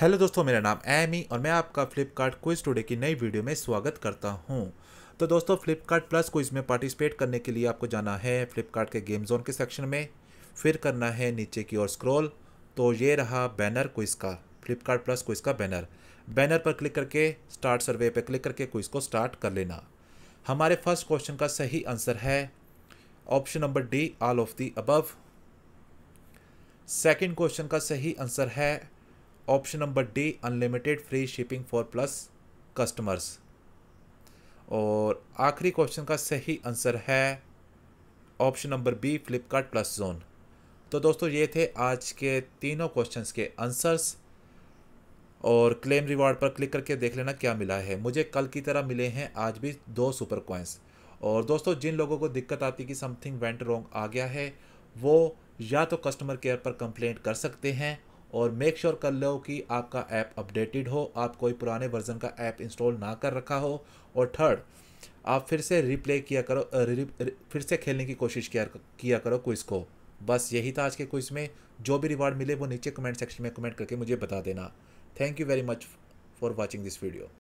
hello दोस्तों मेरा नाम एमी और मैं आपका फ्लिपकार्ट क्विज टुडे की नई वीडियो में स्वागत करता हूँ तो दोस्तों फ्लिपकार्ट प्लस क्विज में पार्टिसिपेट करने के लिए आपको जाना है फ्लिपकार्ट के गेम जोन के सेक्शन में फिर करना है नीचे की ओर स्क्रॉल तो ये रहा बैनर क्विज का फ्लिपकार्ट प्लस क्विज का बैनर बैनर पर क्लिक करके स्टार्ट सर्वे पर क्लिक करके क्विज को स्टार्ट कर लेना हमारे फर्स्ट क्वेश्चन का सही आंसर है option number D all of the above second question का सही आंसर है option number D unlimited free shipping for plus customers और आखिरी क्वेश्चन का सही आंसर है option number B Flipkart plus zone तो दोस्तों ये थे आज के तीनों क्वेश्चंस के आंसर्स और क्लेम रिवार्ड पर क्लिक करके देख लेना क्या मिला है मुझे कल की तरह मिले हैं आज भी दो सुपर कॉइन्स और दोस्तों जिन लोगों को दिक्कत आती कि समथिंग वेंट रॉन्ग आ गया है वो या तो कस्टमर केयर पर कंप्लेंट कर सकते हैं और मेक श्योर sure कर लो कि आपका ऐप अपडेटेड हो आप कोई पुराने वर्जन का ऐप इंस्टॉल ना कर रखा हो और थर्ड आप फिर से रिप्ले किया करो रि, रि, फिर से खेलने की कोशिश किया किया करो क्विज़ को बस यही था आज के क्विज़ में जो भी रिवार्ड मिले वो नीचे कमेंट सेक्शन में कमेंट करके मुझे बता देना thank you very much for watching this video